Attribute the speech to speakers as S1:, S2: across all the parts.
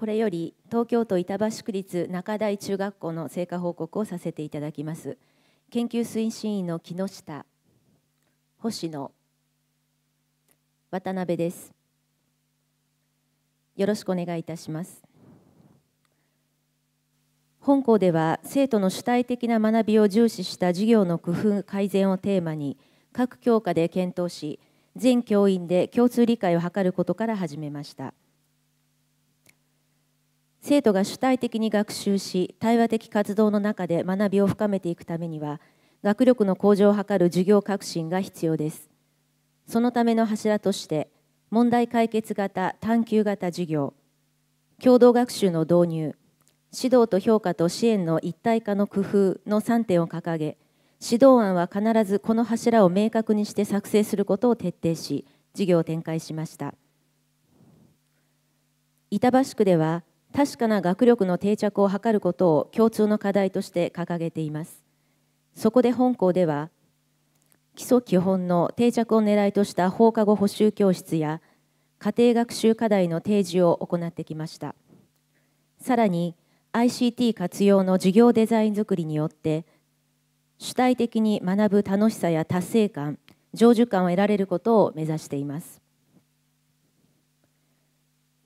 S1: これより東京都板橋区立中台中学校の成果報告をさせていただきます研究推進員の木下星野渡辺ですよろしくお願いいたします本校では生徒の主体的な学びを重視した授業の工夫改善をテーマに各教科で検討し全教員で共通理解を図ることから始めました。生徒が主体的に学習し対話的活動の中で学びを深めていくためには学力の向上を図る授業革新が必要ですそのための柱として問題解決型探究型授業共同学習の導入指導と評価と支援の一体化の工夫の3点を掲げ指導案は必ずこの柱を明確にして作成することを徹底し授業を展開しました板橋区では確かな学力の定着を図ることを共通の課題として掲げていますそこで本校では基礎基本の定着を狙いとした放課後補習教室や家庭学習課題の提示を行ってきましたさらに ICT 活用の授業デザインづくりによって主体的に学ぶ楽しさや達成感成就感を得られることを目指しています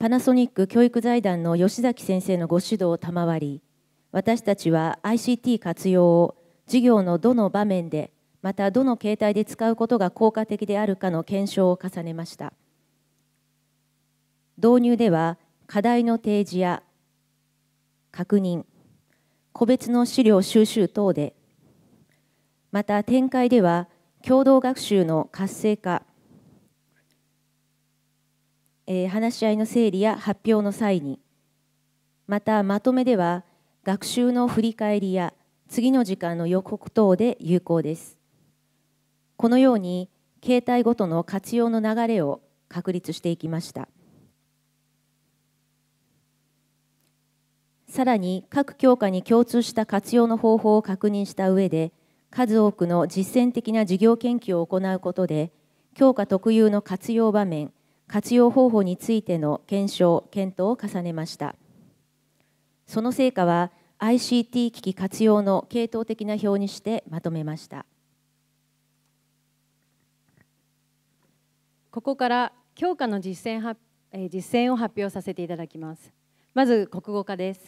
S1: パナソニック教育財団の吉崎先生のご指導を賜り私たちは ICT 活用を授業のどの場面でまたどの形態で使うことが効果的であるかの検証を重ねました導入では課題の提示や確認個別の資料収集等でまた展開では共同学習の活性化えー、話し合いの整理や発表の際にまたまとめでは学習の振り返りや次の時間の予告等で有効ですこのように携帯ごとの活用の流れを確立していきましたさらに各教科に共通した活用の方法を確認した上で数多くの実践的な事業研究を行うことで教科特有の活用場面活用方法についての検証・検討を重ねましたその成果は ICT 機器活用
S2: の系統的な表にしてまとめましたここから教科の実践発実践を発表させていただきますまず国語科です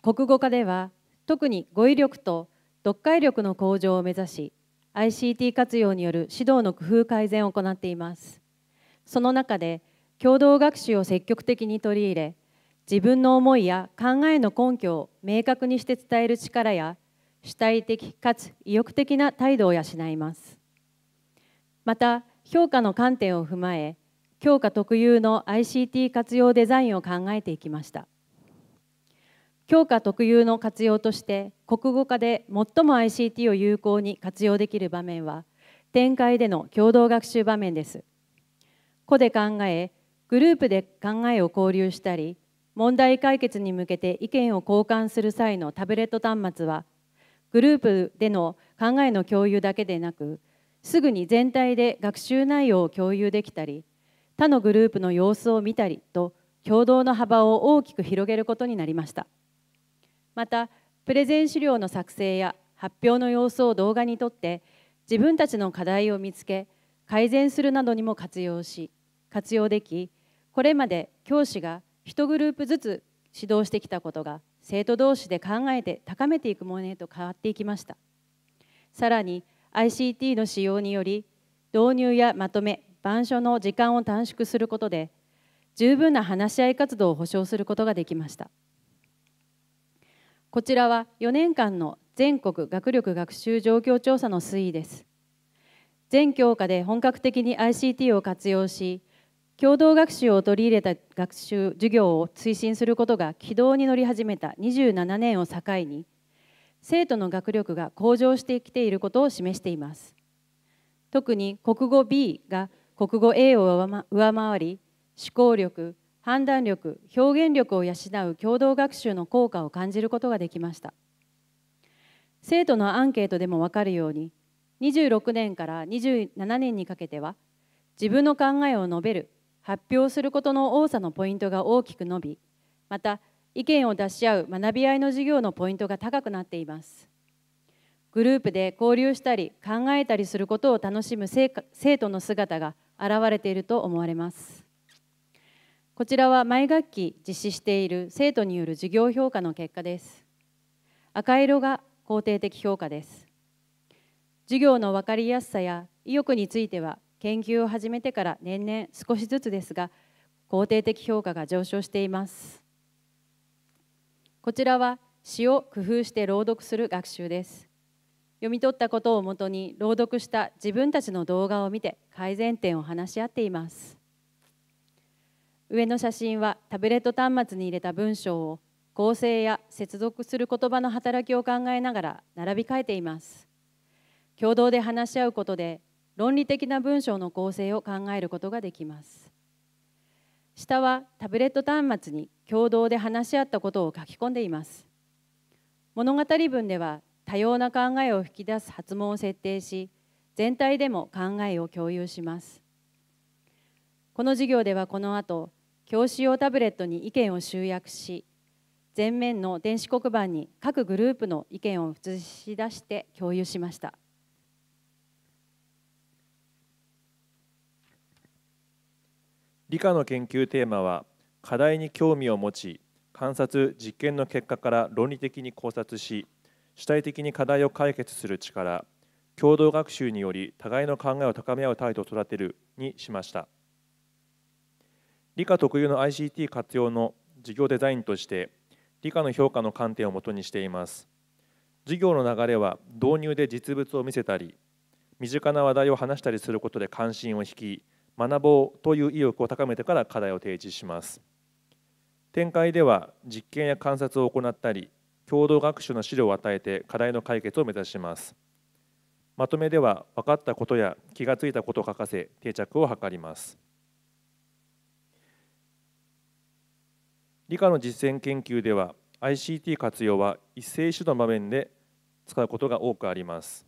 S2: 国語科では特に語彙力と読解力の向上を目指し ICT 活用による指導の工夫改善を行っていますその中で共同学習を積極的に取り入れ自分の思いや考えの根拠を明確にして伝える力や主体的かつ意欲的な態度を養いますまた評価の観点を踏まえ教科特有の ICT 活用デザインを考えていきました教科特有の活用として国語科で最も ICT を有効に活用できる場面は展開での共同学習場面です個で考えグループで考えを交流したり問題解決に向けて意見を交換する際のタブレット端末はグループでの考えの共有だけでなくすぐに全体で学習内容を共有できたり他のグループの様子を見たりと共同の幅を大きく広げることになりましたまたプレゼン資料の作成や発表の様子を動画に撮って自分たちの課題を見つけ改善するなどにも活用し活用できこれまで教師が1グループずつ指導してきたことが生徒同士で考えて高めていくものへと変わっていきましたさらに ICT の使用により導入やまとめ板書の時間を短縮することで十分な話し合い活動を保障することができましたこちらは4年間の全国学力学習状況調査の推移です全教科で本格的に ICT を活用し共同学習を取り入れた学習授業を推進することが軌道に乗り始めた27年を境に生徒の学力が向上してきていることを示しています特に国語 B が国語 A を上回り思考力判断力表現力を養う共同学習の効果を感じることができました生徒のアンケートでも分かるように26年から27年にかけては自分の考えを述べる発表することの多さのポイントが大きく伸びまた意見を出し合う学び合いの授業のポイントが高くなっていますグループで交流したり考えたりすることを楽しむ生徒の姿が現れていると思われますこちらは毎学期実施している生徒による授業評価の結果です赤色が肯定的評価です授業の分かりやすさや意欲については研究を始めてから年々少しずつですが肯定的評価が上昇していますこちらは詩を工夫して朗読する学習です読み取ったことをもとに朗読した自分たちの動画を見て改善点を話し合っています上の写真はタブレット端末に入れた文章を構成や接続する言葉の働きを考えながら並び替えています共同で話し合うことで論理的な文章の構成を考えることができます下はタブレット端末に共同で話し合ったことを書き込んでいます物語文では多様な考えを引き出す発問を設定し全体でも考えを共有しますこの授業ではこの後教師用タブレットに意見を集約し前面の電子黒板に各グループの意見を映し出して共有しました。
S3: 理科の研究テーマは課題に興味を持ち観察実験の結果から論理的に考察し主体的に課題を解決する力共同学習により互いの考えを高め合う態度を育てるにしました理科特有の ICT 活用の授業デザインとして理科の評価の観点をもとにしています授業の流れは導入で実物を見せたり身近な話題を話したりすることで関心を引き学ぼうという意欲を高めてから課題を提示します展開では実験や観察を行ったり共同学習の資料を与えて課題の解決を目指しますまとめでは分かったことや気がついたことを書かせ定着を図ります理科の実践研究では ICT 活用は一斉指導の場面で使うことが多くあります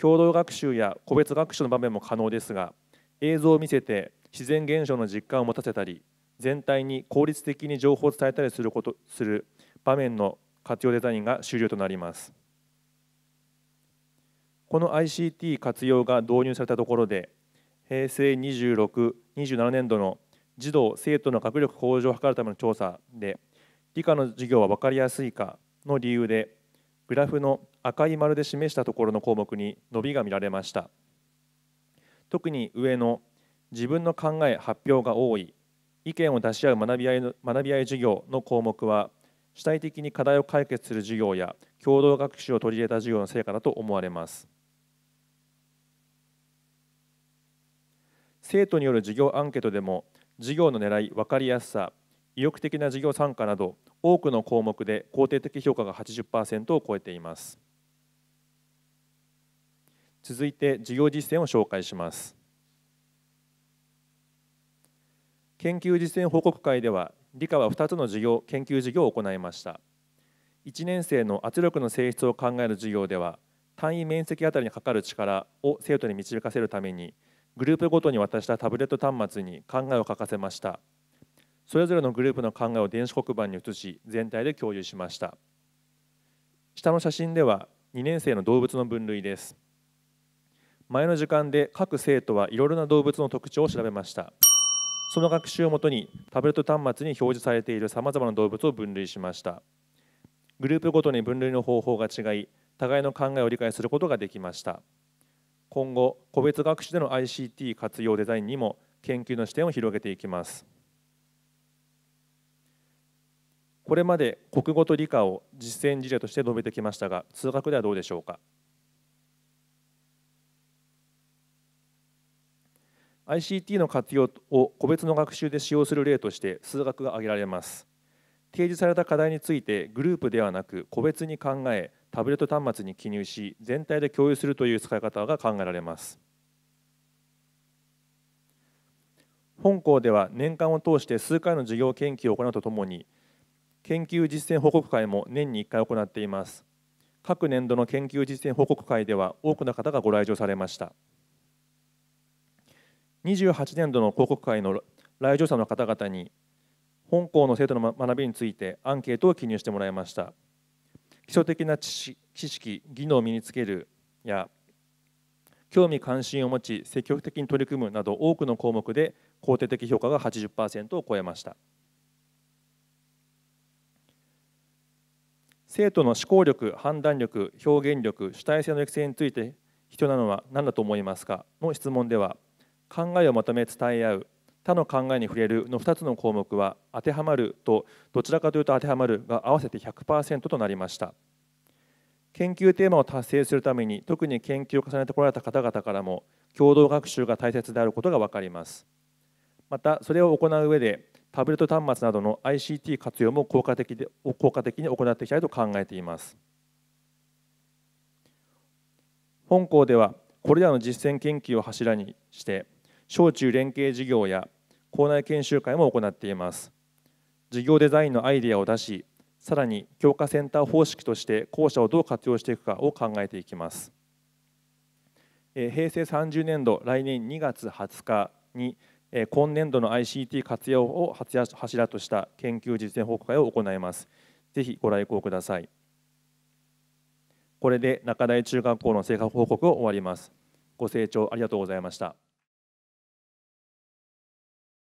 S3: 共同学習や個別学習の場面も可能ですが映像を見せて自然現象の実感を持たせたり全体に効率的に情報を伝えたりすることする場面の活用デザインが終了となりますこの ICT 活用が導入されたところで平成2627年度の児童生徒の学力向上を図るための調査で理科の授業は分かりやすいかの理由でグラフの赤い丸で示したところの項目に伸びが見られました特に上の自分の考え発表が多い意見を出し合う学び合いの学び合い授業の項目は主体的に課題を解決する授業や共同学習を取り入れた授業の成果だと思われます生徒による授業アンケートでも授業の狙い分かりやすさ意欲的な事業参加など多くの項目で肯定的評価が80%を超えています続いて事業実践を紹介します研究実践報告会では理科は2つの事業研究事業を行いました1年生の圧力の性質を考える授業では単位面積あたりにかかる力を生徒に導かせるためにグループごとに渡したタブレット端末に考えを書かせましたそれぞれのグループの考えを電子黒板に移し全体で共有しました下の写真では2年生の動物の分類です前の時間で各生徒はいろいろな動物の特徴を調べましたその学習をもとにタブレット端末に表示されているさまざまな動物を分類しましたグループごとに分類の方法が違い互いの考えを理解することができました今後個別学習での ICT 活用デザインにも研究の視点を広げていきますこれまで国語と理科を実践事例として述べてきましたが通学ではどうでしょうか ICT の活用を個別の学習で使用する例として数学が挙げられます提示された課題についてグループではなく個別に考えタブレット端末に記入し全体で共有するという使い方が考えられます本校では年間を通して数回の授業研究を行うとともに研究実践報告会も年に1回行っています各年度の研究実践報告会では多くの方がご来場されました28年度の報告会の来場者の方々に本校の生徒の学びについてアンケートを記入してもらいました基礎的な知識技能を身につけるや興味関心を持ち積極的に取り組むなど多くの項目で肯定的評価が80%を超えました。生徒の思考力判断力表現力主体性の育成について必要なのは何だと思いますかの質問では考えをまとめ伝え合う他の考えに触れるの2つの項目は当てはまるとどちらかというと当てはまるが合わせて100%となりました研究テーマを達成するために特に研究を重ねてこられた方々からも共同学習が大切であることが分かりますまたそれを行う上でタブレット端末などの ICT 活用も効果的で効果的に行っていきたいと考えています本校ではこれらの実践研究を柱にして小中連携事業や校内研修会も行っています事業デザインのアイデアを出しさらに教科センター方式として校舎をどう活用していくかを考えていきます平成30年度来年2月20日に今年度の ICT 活用を柱とした研究実践報告会を行います。ぜひご来校ください。これで中台中学校の成果報告を終わります。ご清聴ありがとうございました。